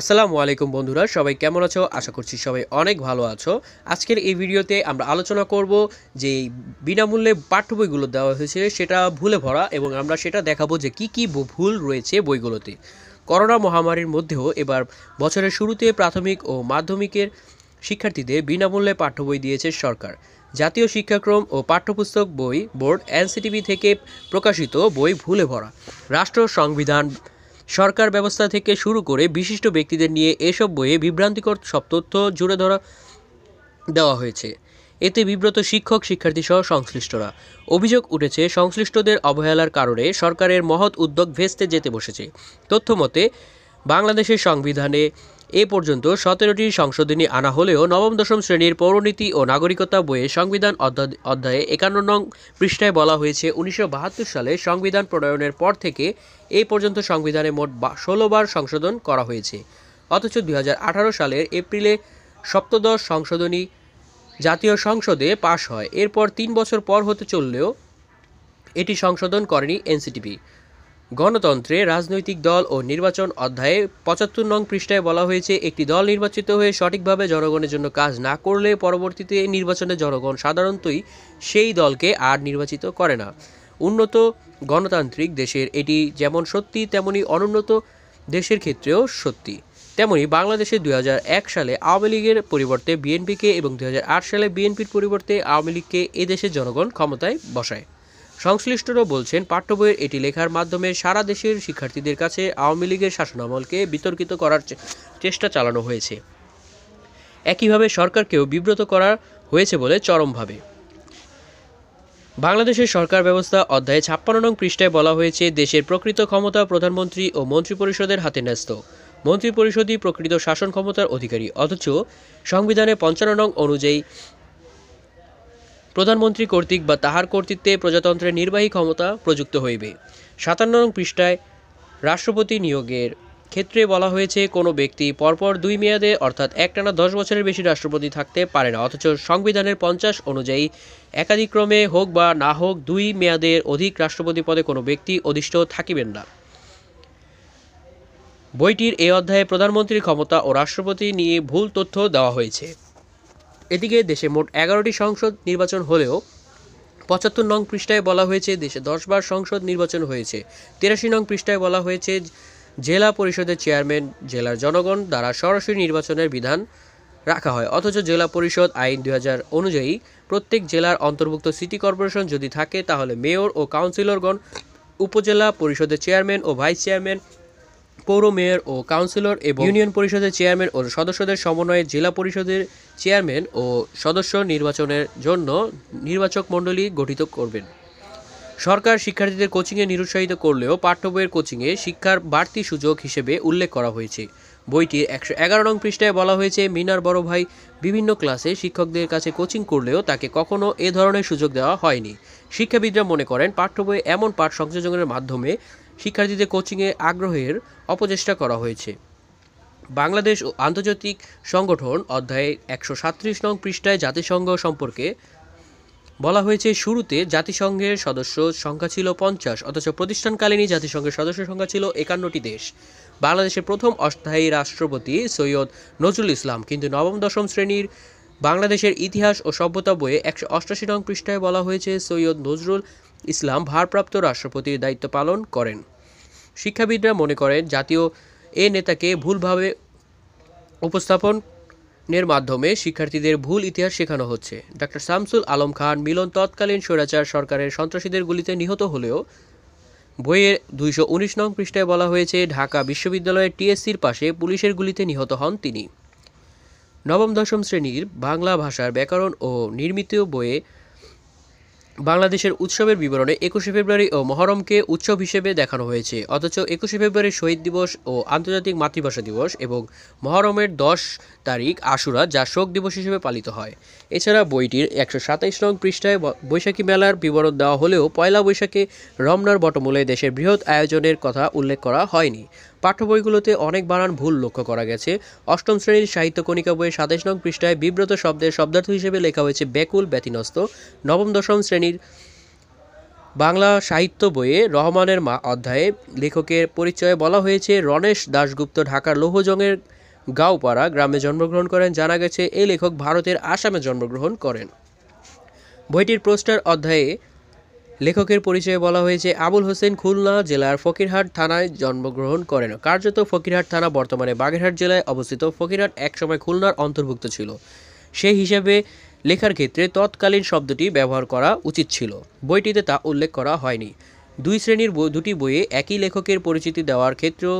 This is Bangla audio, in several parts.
আসসালামু আলাইকুম বন্ধুরা সবাই কেমন আছো আশা করছি সবাই অনেক ভালো আছো আজকের এই ভিডিওতে আমরা আলোচনা করব যে বিনামূল্যে পাঠ্য বইগুলো দেওয়া হয়েছে সেটা ভুলে ভরা এবং আমরা সেটা দেখাবো যে কি কি ভুল রয়েছে বইগুলোতে করোনা মহামারীর মধ্যেও এবার বছরের শুরুতে প্রাথমিক ও মাধ্যমিকের শিক্ষার্থীদের বিনামূল্যে পাঠ্য বই দিয়েছে সরকার জাতীয় শিক্ষাক্রম ও পাঠ্যপুস্তক বই বোর্ড এনসিটিভি থেকে প্রকাশিত বই ভুলে ভরা রাষ্ট্র সংবিধান সরকার ব্যবস্থা থেকে শুরু করে বিশিষ্ট ব্যক্তিদের নিয়ে এসব বইয়ে বিভ্রান্তিকর সব তথ্য জুড়ে ধরা দেওয়া হয়েছে এতে বিব্রত শিক্ষক শিক্ষার্থীসহ সংশ্লিষ্টরা অভিযোগ উঠেছে সংশ্লিষ্টদের অবহেলার কারণে সরকারের মহৎ উদ্যোগ ভেস্তে যেতে বসেছে তথ্যমতে বাংলাদেশের সংবিধানে এ পর্যন্ত সতেরোটি সংশোধনী আনা হলেও নবম দশম শ্রেণীর পৌরনীতি ও নাগরিকতা বইয়ে সংবিধান অধ্যায়ে একান্ন নং পৃষ্ঠায় বলা হয়েছে উনিশশো সালে সংবিধান প্রণয়নের পর থেকে এ পর্যন্ত সংবিধানে মোট ষোলোবার সংশোধন করা হয়েছে অথচ দুই সালের এপ্রিলে সপ্তদশ সংশোধনী জাতীয় সংসদে পাশ হয় এরপর তিন বছর পর হতে চললেও এটি সংশোধন করেনি এনসিটিপি গণতন্ত্রে রাজনৈতিক দল ও নির্বাচন অধ্যায়ে পঁচাত্তর নং পৃষ্ঠায় বলা হয়েছে একটি দল নির্বাচিত হয়ে সঠিকভাবে জনগণের জন্য কাজ না করলে পরবর্তীতে নির্বাচনে জনগণ সাধারণতই সেই দলকে আর নির্বাচিত করে না উন্নত গণতান্ত্রিক দেশের এটি যেমন সত্যি তেমনি অনুন্নত দেশের ক্ষেত্রেও সত্যি তেমনি বাংলাদেশে দুই সালে আওয়ামী লীগের পরিবর্তে বিএনপিকে এবং দুই সালে বিএনপির পরিবর্তে আওয়ামী লীগকে এদেশের জনগণ ক্ষমতায় বসায় সংশ্লিষ্টরা বলছেন পাঠ্যবইয়ের এটি লেখার মাধ্যমে সারা দেশের শিক্ষার্থীদের কাছে আওয়ামী লীগের শাসনামলকে বিতর্কিত করার চেষ্টা চালানো হয়েছে একইভাবে সরকারকেও বিব্রত করা হয়েছে বলে চরমভাবে বাংলাদেশের সরকার ব্যবস্থা অধ্যায়ে ছাপ্পান্ন নং পৃষ্ঠায় বলা হয়েছে দেশের প্রকৃত ক্ষমতা প্রধানমন্ত্রী ও মন্ত্রিপরিষদের হাতে ন্যস্ত মন্ত্রিপরিষদই প্রকৃত শাসন ক্ষমতার অধিকারী অথচ সংবিধানে পঞ্চান্ন নং অনুযায়ী প্রধানমন্ত্রী কর্তৃক বা তাহার কর্তৃত্বে প্রজাতন্ত্রের নির্বাহী ক্ষমতা প্রযুক্ত হইবে সাতান্ন নং পৃষ্ঠায় রাষ্ট্রপতি নিয়োগের ক্ষেত্রে বলা হয়েছে কোনো ব্যক্তি পরপর দুই মেয়াদে অর্থাৎ একটানা দশ বছরের বেশি রাষ্ট্রপতি থাকতে পারে না অথচ সংবিধানের পঞ্চাশ অনুযায়ী একাধিক্রমে হোক বা না হোক দুই মেয়াদের অধিক রাষ্ট্রপতি পদে কোনো ব্যক্তি অধিষ্ঠ থাকিবেন না বইটির এই অধ্যায়ে প্রধানমন্ত্রীর ক্ষমতা ও রাষ্ট্রপতি নিয়ে ভুল তথ্য দেওয়া হয়েছে এদিকে দেশে মোট এগারোটি সংসদ নির্বাচন হলেও পঁচাত্তর নং পৃষ্ঠায় বলা হয়েছে দেশে দশবার সংসদ নির্বাচন হয়েছে তিরাশি নং পৃষ্ঠায় বলা হয়েছে জেলা পরিষদের চেয়ারম্যান জেলার জনগণ দ্বারা সরাসরি নির্বাচনের বিধান রাখা হয় অথচ জেলা পরিষদ আইন দুই অনুযায়ী প্রত্যেক জেলার অন্তর্ভুক্ত সিটি কর্পোরেশন যদি থাকে তাহলে মেয়র ও কাউন্সিলরগণ উপজেলা পরিষদের চেয়ারম্যান ও ভাইস চেয়ারম্যান পৌর মেয়র ও কাউন্সিলর এবং ইউনিয়ন পরিষদের চেয়ারম্যান ও সদস্যদের সমন্বয়ে জেলা পরিষদের চেয়ারম্যান ও সদস্য নির্বাচনের জন্য নির্বাচক মণ্ডলী গঠিত করবেন সরকার শিক্ষার্থীদের কোচিংয়ে নিরুৎসাহিত করলেও পাঠ্য বইয়ের কোচিংয়ে শিক্ষার বাড়তি সুযোগ হিসেবে উল্লেখ করা হয়েছে বইটির একশো এগারো নং পৃষ্ঠায় বলা হয়েছে মিনার বড় ভাই বিভিন্ন ক্লাসে শিক্ষকদের কাছে কোচিং করলেও তাকে কখনো এ ধরনের সুযোগ দেওয়া হয়নি শিক্ষাবিদরা মনে করেন পাঠ্য বইয়ে এমন পাঠ সংযোজনের মাধ্যমে শিক্ষার্থীদের কোচিংয়ে আগ্রহের অপচেষ্টা করা হয়েছে বাংলাদেশ ও আন্তর্জাতিক সংগঠন অধ্যায়ে একশো সাতত্রিশ নং পৃষ্ঠায় জাতিসংঘ সম্পর্কে বলা হয়েছে শুরুতে জাতিসংঘের সদস্য সংখ্যা ছিল পঞ্চাশ অথচ প্রতিষ্ঠানকালীনই জাতিসংঘের সদস্য সংখ্যা ছিল একান্নটি দেশ বাংলাদেশের প্রথম অস্থায়ী রাষ্ট্রপতি সৈয়দ নজরুল ইসলাম কিন্তু নবম দশম শ্রেণীর বাংলাদেশের ইতিহাস ও সভ্যতা বইয়ে একশো অষ্টাশি নং পৃষ্ঠায় বলা হয়েছে সৈয়দ নজরুল ইসলাম ভারপ্রাপ্ত রাষ্ট্রপতির দায়িত্ব পালন করেন শিক্ষাবিদরা মনে করেন জাতীয় এ নেতাকে ভুলভাবে উপস্থাপনের মাধ্যমে শিক্ষার্থীদের ভুল ইতিহাস শেখানো হচ্ছে ডক্টর শামসুল আলম খান মিলন তৎকালীন স্বৈরাচার সরকারের সন্ত্রাসীদের গুলিতে নিহত হলেও বইয়ের দুইশো নং পৃষ্ঠায় বলা হয়েছে ঢাকা বিশ্ববিদ্যালয়ের টিএসসির পাশে পুলিশের গুলিতে নিহত হন তিনি নবম দশম শ্রেণীর বাংলা ভাষার ব্যাকরণ ও নির্মিত বইয়ে বাংলাদেশের উৎসবের বিবরণে একুশে ফেব্রুয়ারি ও মহরমকে উৎসব হিসেবে দেখানো হয়েছে অথচ একুশে ফেব্রুয়ারি শহীদ দিবস ও আন্তর্জাতিক মাতৃভাষা দিবস এবং মহরমের দশ তারিখ আশুরা যা শোক দিবস হিসেবে পালিত হয় এছাড়া বইটির একশো সাতাইশ নং পৃষ্ঠায় বৈশাখী মেলার বিবরণ দেওয়া হলেও পয়লা বৈশাখে রমনার বটমূলে দেশের বৃহৎ আয়োজনের কথা উল্লেখ করা হয়নি পাঠ্য বইগুলোতে অনেক বানান ভুল লক্ষ্য করা গেছে অষ্টম শ্রেণীর সাহিত্য কণিকা বইয়ের সাতাশ নং পৃষ্ঠায় বিব্রত শব্দের শব্দার্থ হিসেবে লেখা হয়েছে ব্যাকুল ব্যতিনস্ত নবম দশম শ্রেণীর বাংলা সাহিত্য বইয়ে রহমানের মা অধ্যায়ে লেখকের পরিচয়ে বলা হয়েছে রণেশ দাশগুপ্ত ঢাকার লৌহজংয়ের গাঁওপাড়া গ্রামে জন্মগ্রহণ করেন জানা গেছে এই লেখক ভারতের আসামে জন্মগ্রহণ করেন বইটির পোস্টার অধ্যায়ে লেখকের পরিচয়ে বলা হয়েছে আবুল হোসেন খুলনা জেলার ফকিরহাট থানায় জন্মগ্রহণ করেন কার্যত ফকিরহাট থানা বর্তমানে বাগেরহাট জেলায় অবস্থিত ফকিরহাট একসময় খুলনার অন্তর্ভুক্ত ছিল সেই হিসাবে লেখার ক্ষেত্রে তৎকালীন শব্দটি ব্যবহার করা উচিত ছিল বইটিতে তা উল্লেখ করা হয়নি দুই শ্রেণীর দুটি বইয়ে একই লেখকের পরিচিতি দেওয়ার ক্ষেত্রেও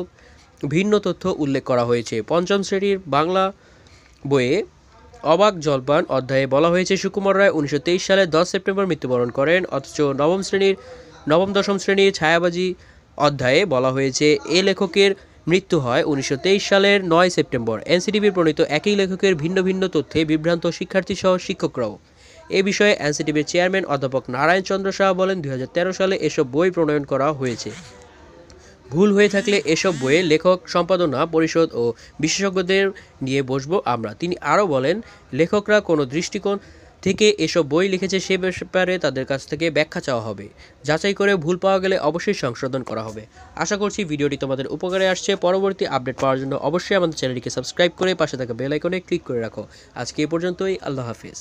ভিন্ন তথ্য উল্লেখ করা হয়েছে পঞ্চম শ্রেণীর বাংলা বইয়ে অবাক জলপান অধ্যায়ে বলা হয়েছে সুকুমার রায় উনিশশো সালে দশ সেপ্টেম্বর মৃত্যুবরণ করেন অথচ নবম শ্রেণীর নবম দশম শ্রেণীর ছায়াবাজি অধ্যায়ে বলা হয়েছে এ লেখকের মৃত্যু হয় উনিশশো সালের নয় সেপ্টেম্বর এনসিটিভির প্রণীত একই লেখকের ভিন্ন ভিন্ন তথ্যে বিভ্রান্ত শিক্ষার্থীসহ শিক্ষকরাও এ বিষয়ে এনসিটিভির চেয়ারম্যান অধ্যাপক নারায়ণ চন্দ্র শাহ বলেন দুই সালে এসব বই প্রণয়ন করা হয়েছে ভুল হয়ে থাকলে এসব বইয়ে লেখক সম্পাদনা পরিষদ ও বিশেষজ্ঞদের নিয়ে বসব আমরা তিনি আরও বলেন লেখকরা কোনো দৃষ্টিকোণ থেকে এসব বই লিখেছে সে ব্যাপারে তাদের কাছ থেকে ব্যাখ্যা চাওয়া হবে যাচাই করে ভুল পাওয়া গেলে অবশ্যই সংশোধন করা হবে আশা করছি ভিডিওটি তোমাদের উপকারে আসছে পরবর্তী আপডেট পাওয়ার জন্য অবশ্যই আমাদের চ্যানেলটিকে সাবস্ক্রাইব করে পাশে থাকা বেলাইকনে ক্লিক করে রাখো আজকে এ পর্যন্তই আল্লাহ হাফিজ